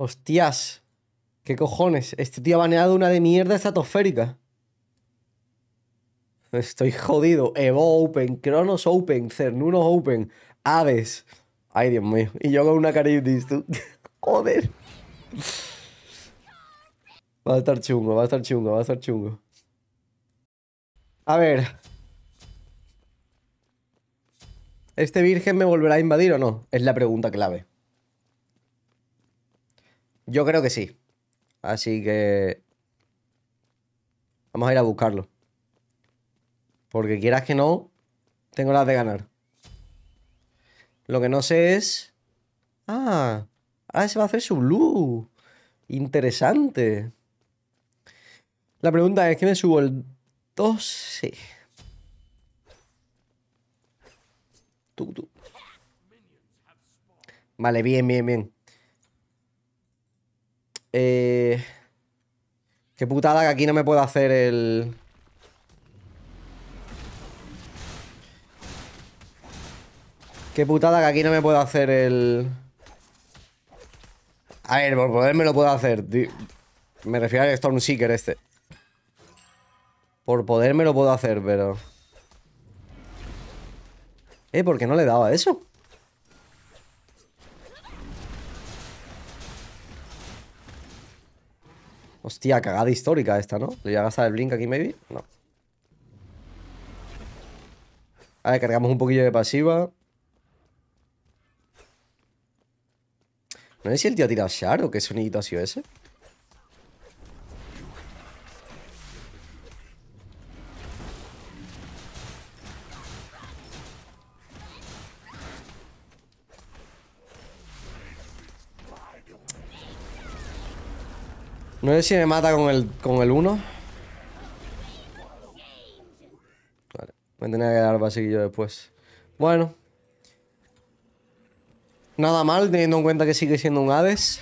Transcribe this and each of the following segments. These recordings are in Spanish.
Hostias. ¿Qué cojones? Este tío ha baneado una de mierda estratosférica. Estoy jodido. Evo Open, Cronos Open, Cernunos Open, Aves. Ay, Dios mío. Y yo con una Cariutis, tú. Joder. Va a estar chungo, va a estar chungo, va a estar chungo. A ver. ¿Este virgen me volverá a invadir o no? Es la pregunta clave. Yo creo que sí. Así que... Vamos a ir a buscarlo. Porque quieras que no, tengo las de ganar. Lo que no sé es... Ah, ahora se va a hacer su blue. Interesante. La pregunta es, ¿Quién me subo el Sí. Tú, tú. Vale, bien, bien, bien. Eh... Qué putada que aquí no me puedo hacer el... Qué putada que aquí no me puedo hacer el... A ver, por poder me lo puedo hacer. Me refiero al Seeker este. Por poder me lo puedo hacer, pero... Eh, ¿por qué no le daba eso? Hostia, cagada histórica esta, ¿no? ¿Le voy a gastar el blink aquí, maybe? No. A ver, cargamos un poquillo de pasiva. No sé si el tío ha tirado Shard o qué sonidito ha sido ese. No sé si me mata con el, con el 1. Vale, me tenía que dar yo después. Bueno. Nada mal, teniendo en cuenta que sigue siendo un Hades.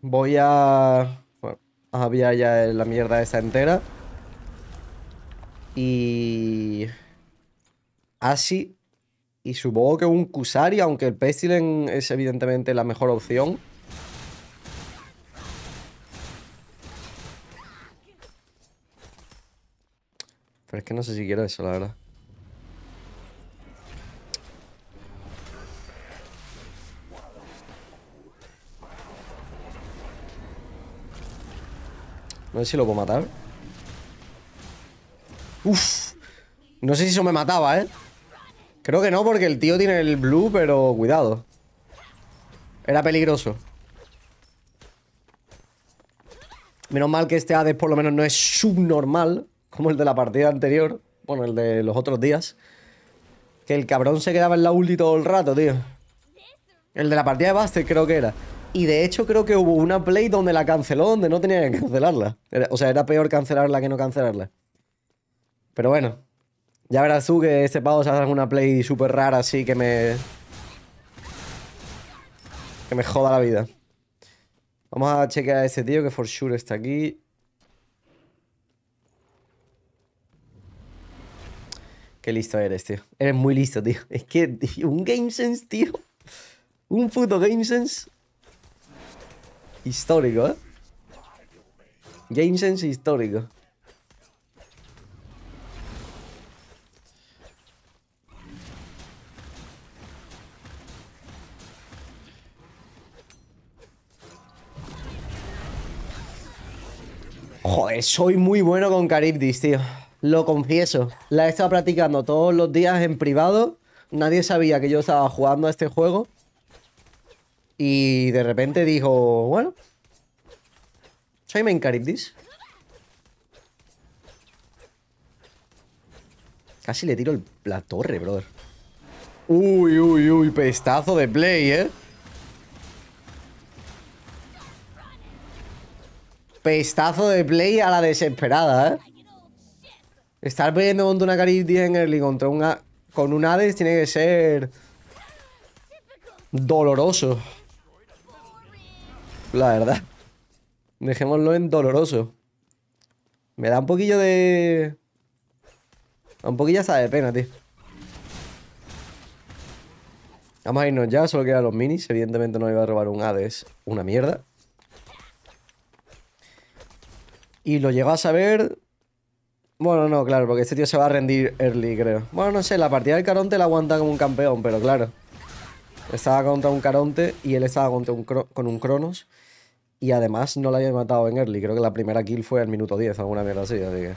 Voy a... Bueno, a ya la mierda esta entera. Y... Así. Y supongo que un Kusari, aunque el Pestilen es evidentemente la mejor opción. Pero es que no sé si quiero eso, la verdad. No sé si lo puedo matar. Uf. No sé si eso me mataba, ¿eh? Creo que no, porque el tío tiene el blue, pero cuidado. Era peligroso. Menos mal que este Hades por lo menos no es subnormal como el de la partida anterior, bueno, el de los otros días, que el cabrón se quedaba en la ulti todo el rato, tío. El de la partida de base creo que era. Y de hecho creo que hubo una play donde la canceló, donde no tenía que cancelarla. o sea, era peor cancelarla que no cancelarla. Pero bueno, ya verás tú que este pavo se hace alguna play súper rara así que me... Que me joda la vida. Vamos a chequear a este tío que for sure está aquí. listo eres, tío. Eres muy listo, tío. Es que un Game Sense, tío. Un puto Game Sense. Histórico, ¿eh? Game Sense histórico. Joder, soy muy bueno con Caribdis, tío. Lo confieso. La he estado practicando todos los días en privado. Nadie sabía que yo estaba jugando a este juego. Y de repente dijo, bueno. Soy main Caribdis. Casi le tiro la torre, brother. Uy, uy, uy, pestazo de play, ¿eh? Pestazo de play a la desesperada, ¿eh? Estar peleando contra una Caridia en early contra una, con un Hades tiene que ser doloroso. La verdad. Dejémoslo en doloroso. Me da un poquillo de... Un poquillo hasta de pena, tío. Vamos a irnos ya, solo quedan los minis. Evidentemente no iba a robar un Hades. Una mierda. Y lo llegó a saber, bueno, no, claro, porque este tío se va a rendir early, creo. Bueno, no sé, la partida del Caronte la aguanta como un campeón, pero claro. Estaba contra un Caronte y él estaba contra un con un Cronos. Y además no la había matado en early. Creo que la primera kill fue al minuto 10, alguna mierda así, así que...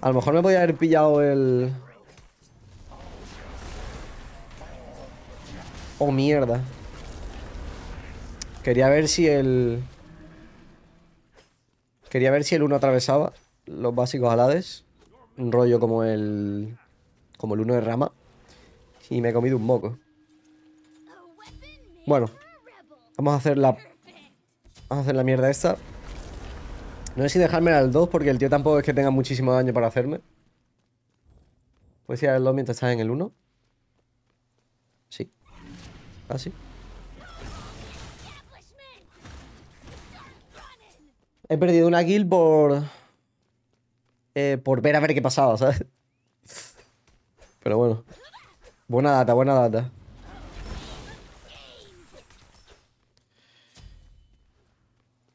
A lo mejor me podía haber pillado el... Oh, mierda. Quería ver si el... Quería ver si el 1 atravesaba los básicos alades, un rollo como el como el uno de rama y me he comido un moco. Bueno, vamos a hacer la vamos a hacer la mierda esta. No sé si dejarme al 2 porque el tío tampoco es que tenga muchísimo daño para hacerme. Puedes ir el 2 mientras estás en el 1. Sí. Así. Ah, he perdido una kill por eh, por ver a ver qué pasaba, ¿sabes? Pero bueno. Buena data, buena data.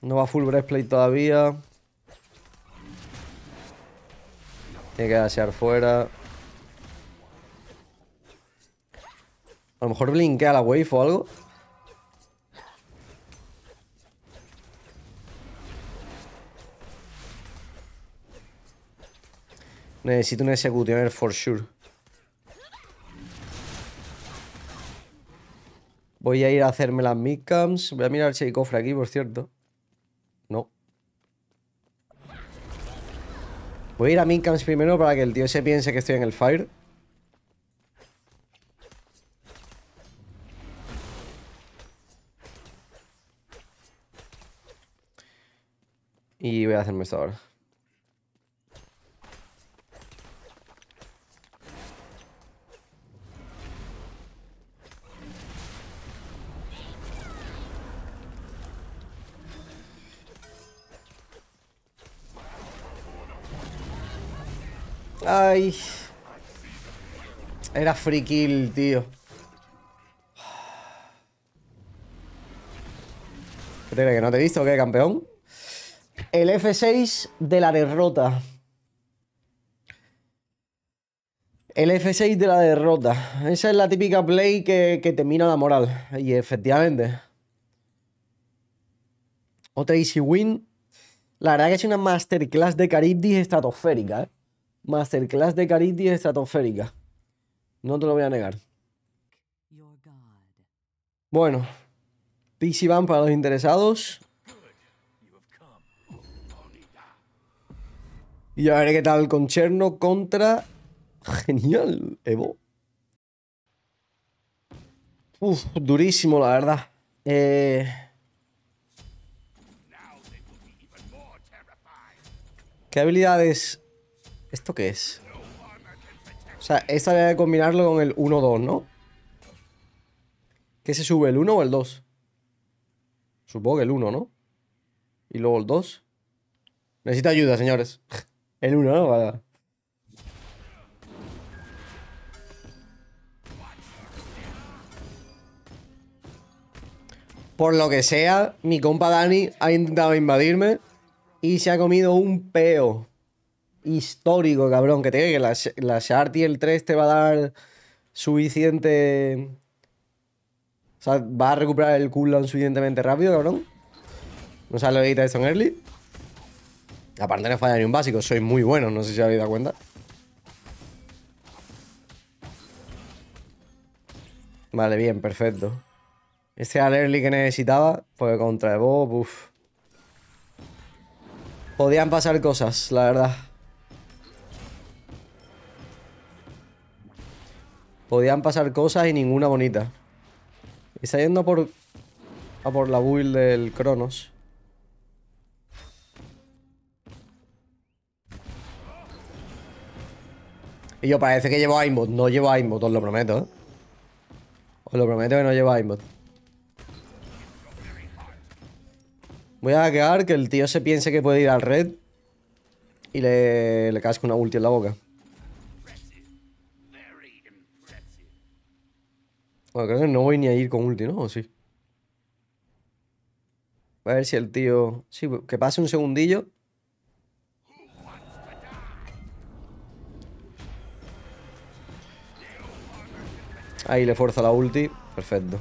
No va full breastplate todavía. Tiene que hacer fuera. A lo mejor blinkea la wave o algo. Necesito un executioner for sure. Voy a ir a hacerme las midcams. Voy a mirar si hay cofre aquí, por cierto. No. Voy a ir a midcams primero para que el tío se piense que estoy en el fire. Y voy a hacerme esto ahora. Ay. Era free kill, tío. ¿Qué que no te he visto? ¿Qué, campeón? El F6 de la derrota. El F6 de la derrota. Esa es la típica play que, termina te la moral. Y efectivamente. Otra easy win. La verdad que es una masterclass de Caribdis estratosférica, ¿eh? masterclass de Caritis estratosférica. No te lo voy a negar. Bueno, Pixie Van para los interesados. Y a ver qué tal con Cherno contra... Genial, Evo. Uf, durísimo, la verdad. Eh, ¿Qué habilidades ¿Esto qué es? O sea, esta debe combinarlo con el 1-2, ¿no? ¿Qué se sube, el 1 o el 2? Supongo que el 1, ¿no? Y luego el 2. Necesito ayuda, señores. El 1, ¿no? Por lo que sea, mi compa Dani ha intentado invadirme y se ha comido un peo histórico, cabrón, que tiene que la, la el 3 te va a dar suficiente... O sea, va a recuperar el cooldown suficientemente rápido, cabrón? ¿No sale lo de en Early? Aparte no falla ni un básico, soy muy bueno, no sé si habéis dado cuenta. Vale, bien, perfecto. Este era early que necesitaba, fue contra Evo, uff. Podían pasar cosas, la verdad. Podían pasar cosas y ninguna bonita. Y está yendo por, por la build del Cronos. Y yo parece que llevo aimbot. No llevo aimbot, os lo prometo. ¿eh? Os lo prometo que no llevo aimbot. Voy a quedar que el tío se piense que puede ir al red y le, le casco una ulti en la boca. Bueno, creo que no voy ni a ir con ulti, ¿no? ¿O sí? a ver si el tío... Sí, que pase un segundillo. Ahí le fuerza la ulti. Perfecto.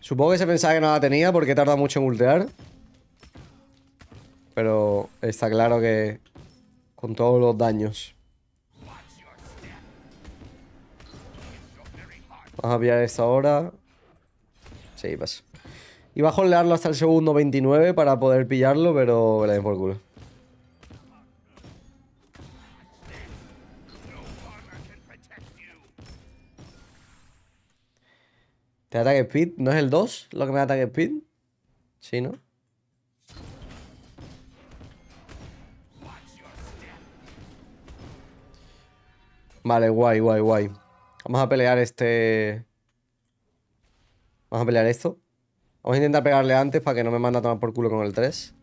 Supongo que se pensaba que no la tenía porque tarda mucho en ultear. Pero está claro que con todos los daños. Vamos a pillar esto ahora. Sí, pasa. Iba a holdearlo hasta el segundo 29 para poder pillarlo, pero me la den por culo. ¿Te ataque speed? ¿No es el 2 lo que me da ataque speed? Sí, ¿no? Vale, guay, guay, guay. Vamos a pelear este... Vamos a pelear esto. Vamos a intentar pegarle antes para que no me manda a tomar por culo con el 3.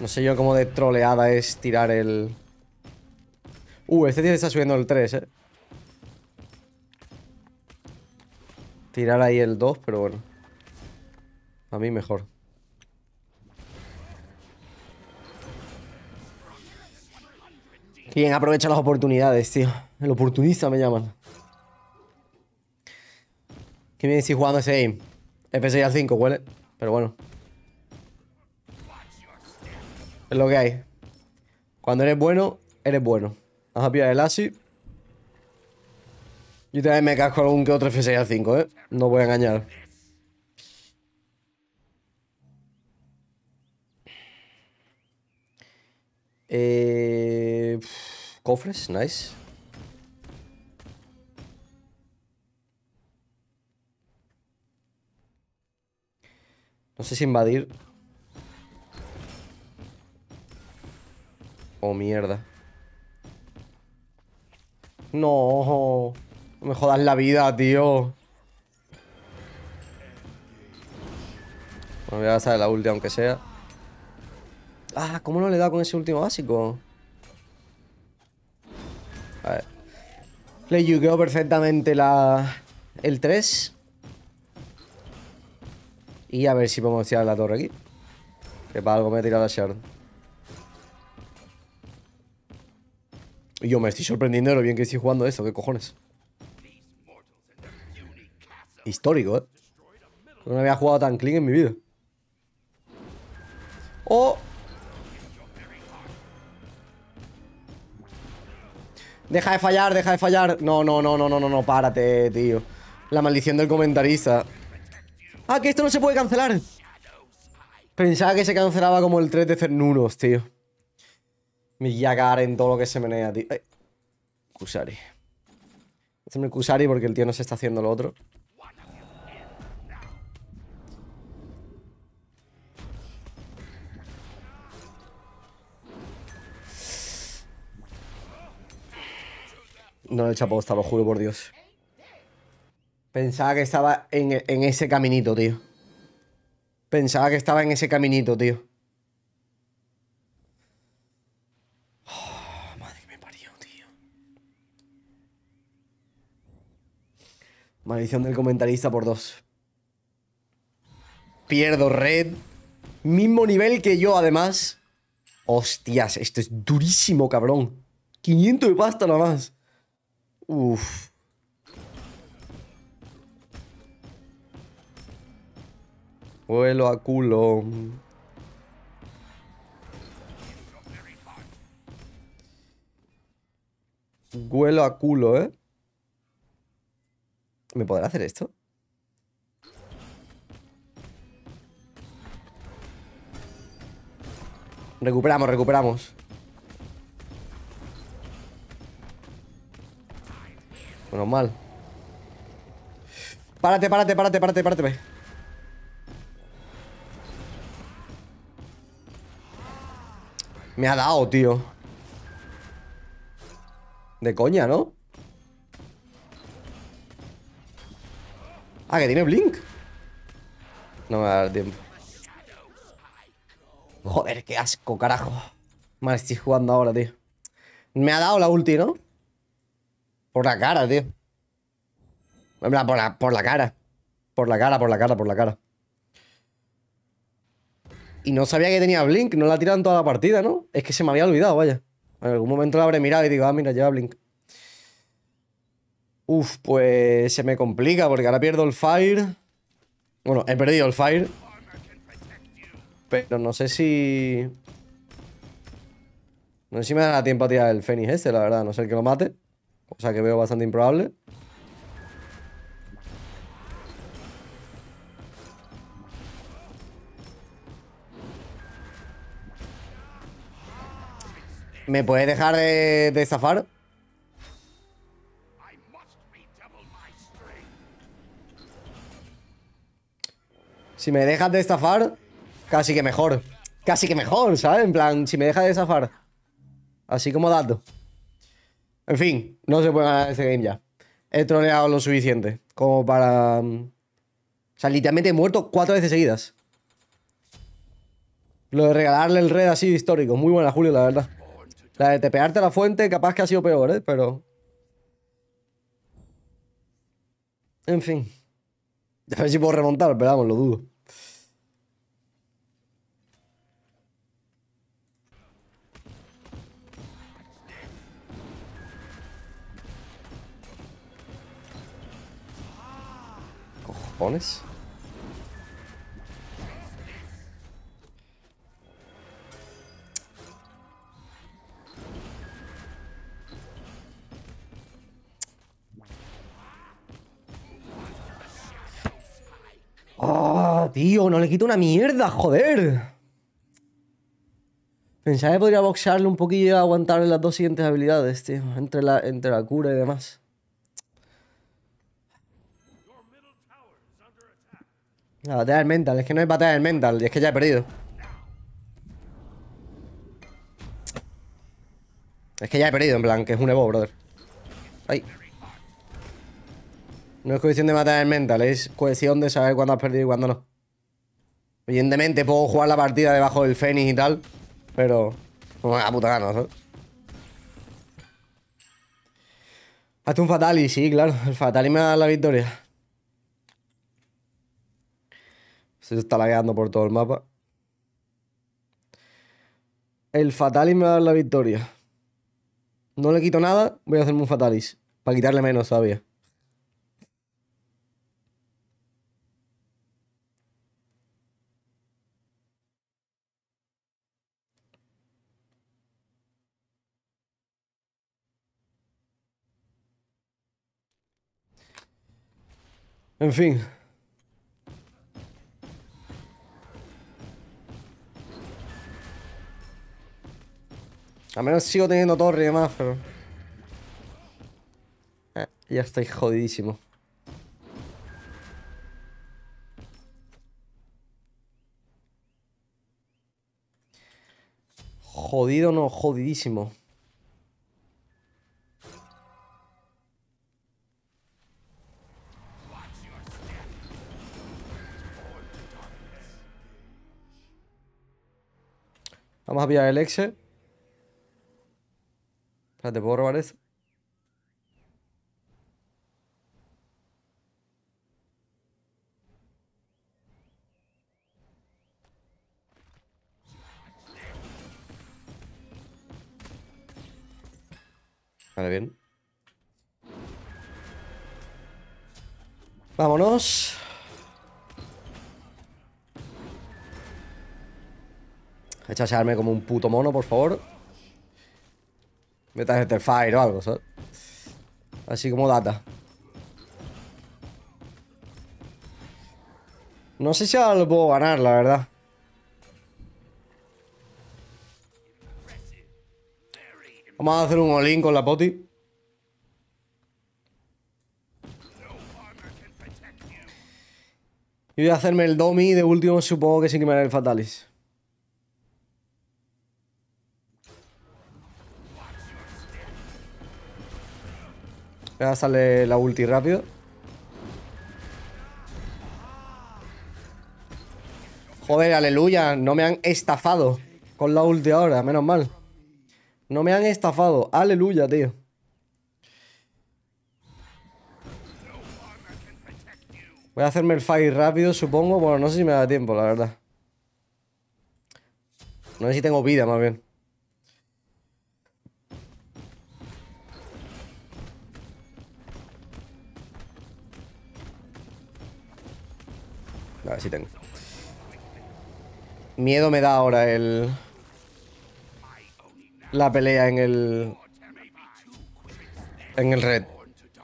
No sé yo cómo de troleada es tirar el... Uh, este tío está subiendo el 3, eh. Tirar ahí el 2, pero bueno. A mí mejor. bien aprovecha las oportunidades, tío? El oportunista me llaman. ¿Qué me decís jugando ese aim? F6 al 5, huele. Pero bueno. Es lo que hay. Cuando eres bueno, eres bueno. Vamos a pillar el ASI. Yo también me casco algún que otro f al 5, ¿eh? No voy a engañar. Eh... Cofres, nice. No sé si invadir. Oh, mierda. No. No me jodas la vida, tío. Bueno, voy a gastar la última aunque sea. Ah, ¿cómo no le da con ese último básico? Le yuqueo perfectamente la... El 3. Y a ver si podemos tirar la torre aquí. Que para algo me he tirado la shard. Y yo me estoy sorprendiendo de lo bien que estoy jugando esto. ¿Qué cojones? Histórico, ¿eh? No había jugado tan clean en mi vida. ¡Oh! Deja de fallar, deja de fallar. No, no, no, no, no, no, no, párate, tío. La maldición del comentarista. Ah, que esto no se puede cancelar. Pensaba que se cancelaba como el 3 de Cernuros, tío. Me guía en todo lo que se menea, tío. ti Kusari. Este es Kusari porque el tío no se está haciendo lo otro. No le he echado lo juro por Dios. Pensaba que estaba en, ese caminito, tío. Pensaba que estaba en ese caminito, tío. Ah, madre que me tío. Maldición del comentarista por dos. Pierdo red. Mismo nivel que yo, además. Hostias, esto es durísimo, cabrón. 500 de pasta nada más. Uf. Vuelo a culo. Huelo a culo, ¿eh? ¿Me podrá hacer esto? Recuperamos, recuperamos. Menos mal. Párate, párate, párate, párate, párate. Me ha dado, tío. De coña, ¿no? Ah, que tiene Blink. No me va a dar tiempo. Joder, qué asco, carajo. Mal estoy jugando ahora, tío. Me ha dado la ulti, ¿no? Por la cara, tío. Por la, por la, cara. Por la cara, por la cara, por la cara. Y no sabía que tenía Blink, no la tiran toda la partida, ¿no? Es que se me había olvidado, vaya. En algún momento la habré mirado y digo, ah, mira, lleva Blink. Uf, pues se me complica porque ahora pierdo el Fire. Bueno, he perdido el Fire. Pero no sé si... No sé si me da tiempo a tirar el Fénix este, la verdad, No sé el que lo mate. O sea que veo bastante improbable. ¿Me puedes dejar de, estafar? Si me dejas de estafar, casi que mejor. Casi que mejor, ¿sabes? En plan, si me dejas de estafar. Así como dato. En fin, no se puede ganar ese game ya. He troleado lo suficiente como para... Mm, o sea, literalmente he muerto cuatro veces seguidas. Lo de regalarle el red así histórico. Muy buena, Julio, la verdad. La de tepearte la fuente capaz que ha sido peor, ¿eh? Pero... En fin. A ver si puedo remontar, pero vamos, lo dudo. pones? Ah, tío! ¡No le quito una mierda, joder! Pensaba que podría boxearle un poquillo y aguantarle las dos siguientes habilidades, tío. Entre la, entre la cura y demás. La batalla del mental, es que no es batalla del mental, es que ya he perdido. Es que ya he perdido, en plan, que es un Evo, brother. Ay. No es cuestión de matar el mental, es cuestión de saber cuándo has perdido y cuándo no. Evidentemente puedo jugar la partida debajo del Fénix y tal, pero... No me da puta gana, ¿sabes? Hazte un Fatali, sí, claro. El Fatali me da la victoria. Se está lagueando por todo el mapa. El Fatalis me va a dar la victoria. No le quito nada, voy a hacerme un Fatalis. Para quitarle menos todavía. En fin. A menos sigo teniendo torre y demás, pero... Ah, ya estoy jodidísimo. Jodido no, jodidísimo. Vamos a pillar el exe. ¿te puedo robar eso? Vale, bien. Vámonos. Echase como un puto mono, por favor. Metas este Fire o algo, ¿sabes? Así como data. No sé si ahora lo puedo ganar, la verdad. Vamos a hacer un olín con la poti. Y voy a hacerme el domi de último, supongo que sin quemar el fatalis. a sale la ulti rápido. Joder, aleluya, no me han estafado con la ulti ahora, menos mal. No me han estafado, aleluya, tío. Voy a hacerme el fight rápido, supongo. Bueno, no sé si me da tiempo, la verdad. No sé si tengo vida, más bien. A ver si tengo. Miedo me da ahora el... La pelea en el... En el red.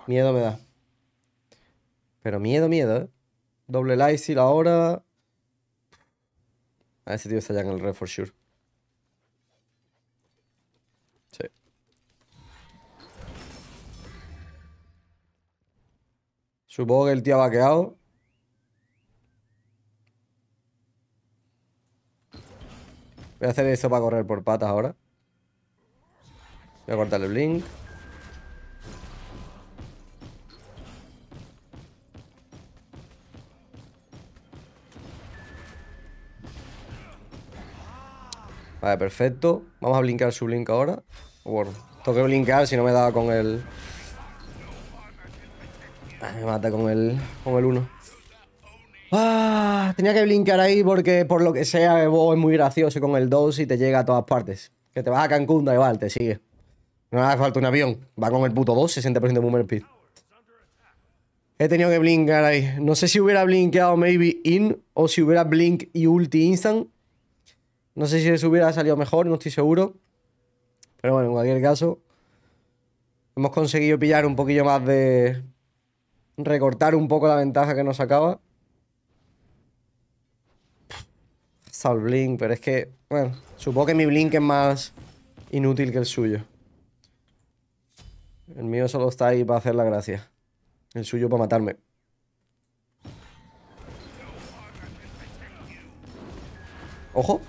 Miedo me da. Pero miedo, miedo, ¿eh? Doble la ahora. A ver si tío está ya en el red for sure. Sí. Supongo que el tío ha vaqueado. Voy a hacer eso para correr por patas ahora. Voy a cortar el blink. Vale, perfecto. Vamos a blinkar su blink ahora. Bueno, Tengo que blinkar si no me daba con el... Ah, me mata con el... Con el 1. Ah, tenía que blinkear ahí porque por lo que sea, es muy gracioso con el 2 y te llega a todas partes. Que te vas a Cancún, da igual, te sigue. No hace falta un avión. Va con el puto 2, 60% de boomer speed. He tenido que blinkear ahí. No sé si hubiera blinkeado maybe in o si hubiera blink y ulti instant. No sé si eso hubiera salido mejor, no estoy seguro. Pero bueno, en cualquier caso, hemos conseguido pillar un poquillo más de... Recortar un poco la ventaja que nos sacaba. hasta Blink, pero es que, bueno, supongo que mi Blink es más inútil que el suyo. El mío solo está ahí para hacer la gracia. El suyo para matarme. ¡Ojo!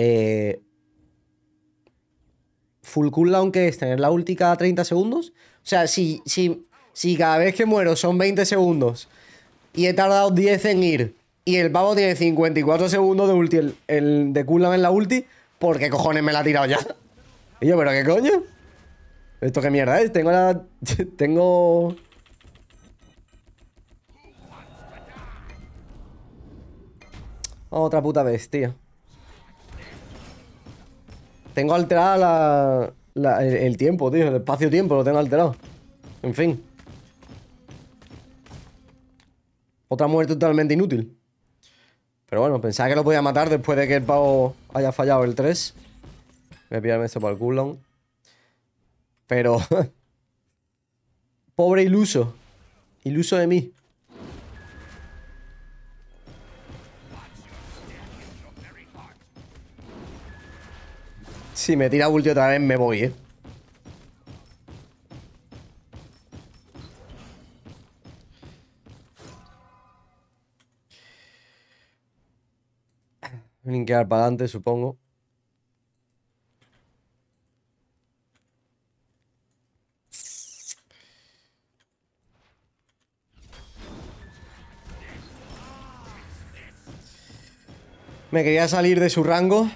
Eh, full cooldown que es tener la última 30 segundos. O sea, si, si si cada vez que muero son 20 segundos y he tardado 10 en ir y el pavo tiene 54 segundos de ulti, el, de cooldown en la ulti, ¿por qué cojones me la ha tirado ya? Y yo, ¿pero qué coño? ¿Esto qué mierda es? Tengo la... Tengo... Otra puta vez, tío. Tengo alterada la, el, tiempo, tío. El espacio-tiempo lo tengo alterado. En fin. Otra muerte totalmente inútil. Pero bueno, pensaba que lo podía matar después de que el pavo haya fallado el 3. Voy a pillarme esto para el cooldown. Pero... Pobre iluso. Iluso de mí. Si me tira ulti otra vez me voy, eh. Linkear para adelante, supongo. Me quería salir de su rango.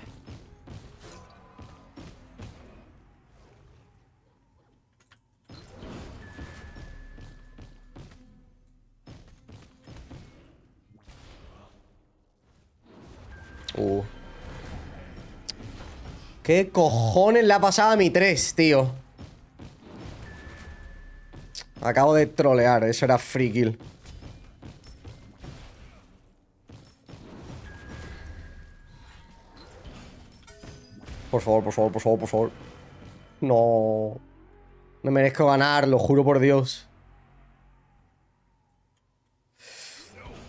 Uh. ¿Qué cojones le ha pasado a mi 3, tío? Acabo de trolear, eso era free kill. Por favor, por favor, por favor, por favor. No. Me merezco ganar, lo juro por Dios.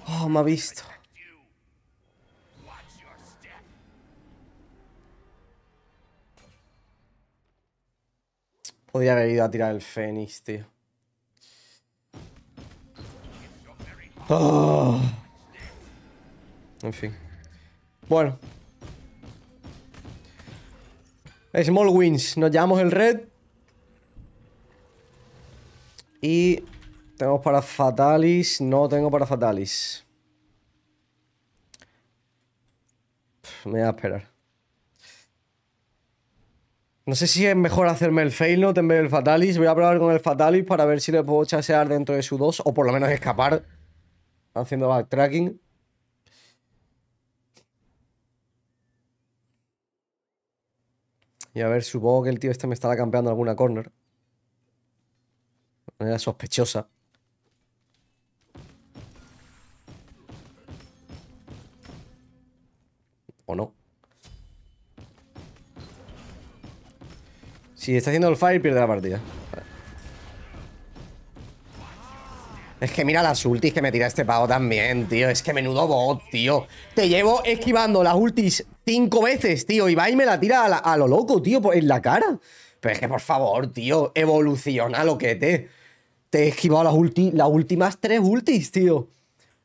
Oh, me ha visto. Podría haber ido a tirar el Fénix, tío. Ah. En fin. Bueno. Small wins. Nos llevamos el red. Y tenemos para Fatalis. No tengo para Fatalis. Me voy a esperar. No sé si es mejor hacerme el Fail Note en vez del Fatalis. Voy a probar con el Fatalis para ver si le puedo chasear dentro de su 2 o por lo menos escapar haciendo backtracking. Y a ver, supongo que el tío este me estará campeando alguna corner. De manera sospechosa. ¿O no? Si está haciendo el fire, pierde la partida. Es que mira las ultis que me tira este pavo también, tío. Es que menudo bot, tío. Te llevo esquivando las ultis cinco veces, tío. Y va y me la tira a, lo loco, tío, en la cara. Pero es que, por favor, tío, evoluciona lo que te... Te he esquivado las, las últimas tres ultis, tío.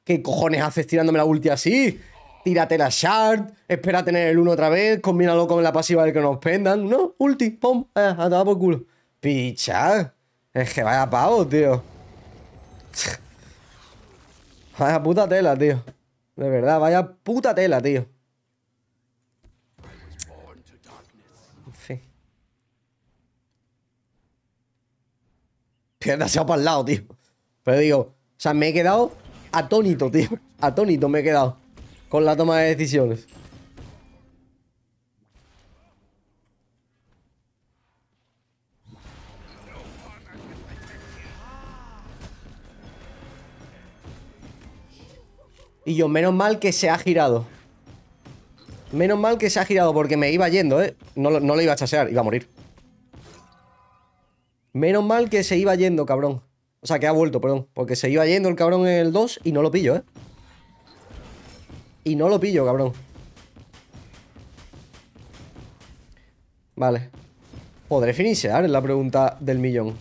¿Qué cojones haces tirándome la ulti así? tírate la shard, espera a tener el 1 otra vez, combínalo con la pasiva del que nos pendan. No, ulti, pum, eh, a tomar por culo. Pichar. Es que vaya pavo, tío. vaya puta tela, tío. De verdad, vaya puta tela, tío. En fin. Pierda se ha para el lado, tío. Pero digo, o sea, me he quedado atónito, tío. Atónito me he quedado con la toma de decisiones. Y yo, menos mal que se ha girado. Menos mal que se ha girado porque me iba yendo, ¿eh? No, no le iba a chasear, iba a morir. Menos mal que se iba yendo, cabrón. O sea, que ha vuelto, perdón. Porque se iba yendo el cabrón en el 2 y no lo pillo, ¿eh? Y no lo pillo, cabrón Vale ¿Podré finishar? en la pregunta del millón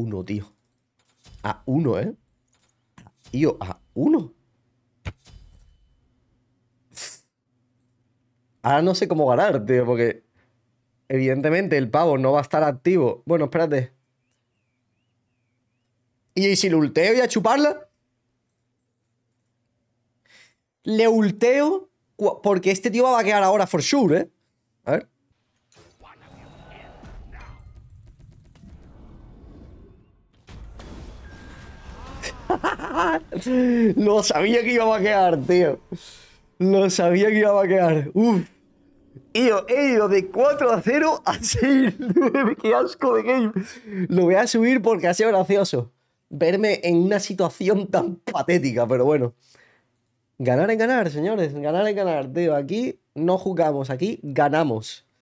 Uno, tío. a uno, ¿eh? Tío, a uno. Ahora no sé cómo ganar, tío, porque evidentemente el pavo no va a estar activo. Bueno, espérate. ¿Y si le ulteo y a chuparla? Le ulteo porque este tío va a quedar ahora for sure, ¿eh? Lo sabía que iba a quedar, tío. Lo sabía que iba a quedar. Uf. He ido, de 4 a 0 a 6. ¡Qué asco de game! Lo voy a subir porque ha sido gracioso. Verme en una situación tan patética, pero bueno. Ganar en ganar, señores. Ganar en ganar, tío. Aquí no jugamos, aquí ganamos.